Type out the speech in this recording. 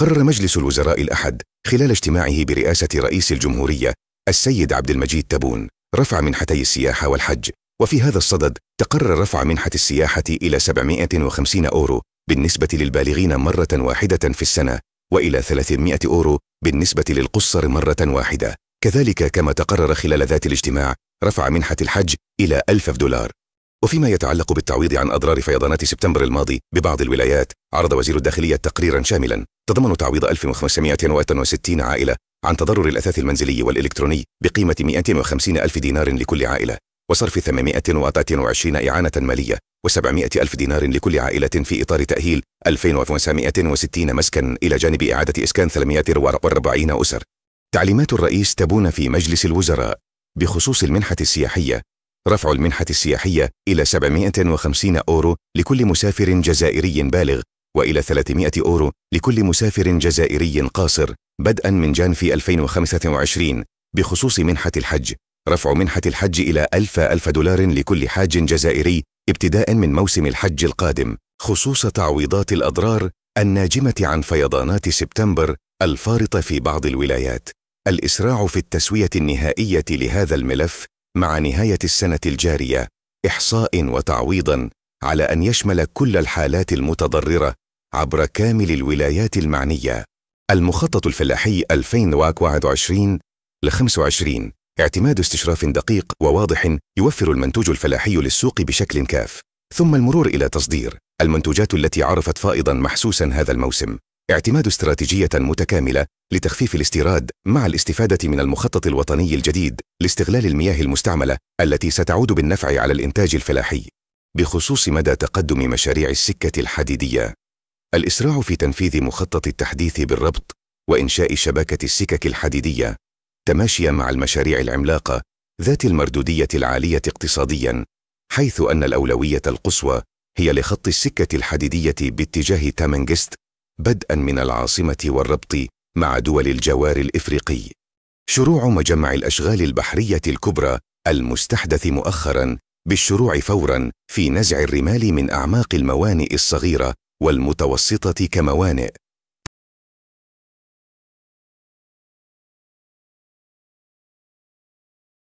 قرر مجلس الوزراء الأحد خلال اجتماعه برئاسة رئيس الجمهورية السيد عبد المجيد تبون رفع منحتي السياحة والحج وفي هذا الصدد تقرر رفع منحة السياحة إلى 750 أورو بالنسبة للبالغين مرة واحدة في السنة وإلى 300 أورو بالنسبة للقصر مرة واحدة كذلك كما تقرر خلال ذات الاجتماع رفع منحة الحج إلى 1000 دولار وفيما يتعلق بالتعويض عن أضرار فيضانات سبتمبر الماضي ببعض الولايات عرض وزير الداخلية تقريرا شاملا تضمن تعويض 1561 عائلة عن تضرر الأثاث المنزلي والإلكتروني بقيمة 150 ألف دينار لكل عائلة وصرف 823 إعانة مالية و700 ألف دينار لكل عائلة في إطار تأهيل 2560 مسكن إلى جانب إعادة إسكان 340 أسر تعليمات الرئيس تبون في مجلس الوزراء بخصوص المنحة السياحية رفع المنحة السياحية إلى 750 أورو لكل مسافر جزائري بالغ وإلى 300 أورو لكل مسافر جزائري قاصر بدءا من جانفي 2025 بخصوص منحة الحج رفع منحة الحج إلى 1000 ألف دولار لكل حاج جزائري ابتداء من موسم الحج القادم خصوص تعويضات الأضرار الناجمة عن فيضانات سبتمبر الفارطة في بعض الولايات الإسراع في التسوية النهائية لهذا الملف مع نهاية السنة الجارية إحصاء وتعويضا على أن يشمل كل الحالات المتضررة عبر كامل الولايات المعنية. المخطط الفلاحي 2021 ل 25 اعتماد استشراف دقيق وواضح يوفر المنتوج الفلاحي للسوق بشكل كاف، ثم المرور إلى تصدير المنتوجات التي عرفت فائضا محسوسا هذا الموسم اعتماد استراتيجية متكاملة لتخفيف الاستيراد مع الاستفادة من المخطط الوطني الجديد لاستغلال المياه المستعملة التي ستعود بالنفع على الإنتاج الفلاحي بخصوص مدى تقدم مشاريع السكة الحديدية الإسراع في تنفيذ مخطط التحديث بالربط وإنشاء شبكة السكك الحديدية تماشيا مع المشاريع العملاقة ذات المردودية العالية اقتصادياً حيث أن الأولوية القصوى هي لخط السكة الحديدية باتجاه تامنجست بدءا من العاصمة والربط مع دول الجوار الإفريقي شروع مجمع الأشغال البحرية الكبرى المستحدث مؤخرا بالشروع فورا في نزع الرمال من أعماق الموانئ الصغيرة والمتوسطة كموانئ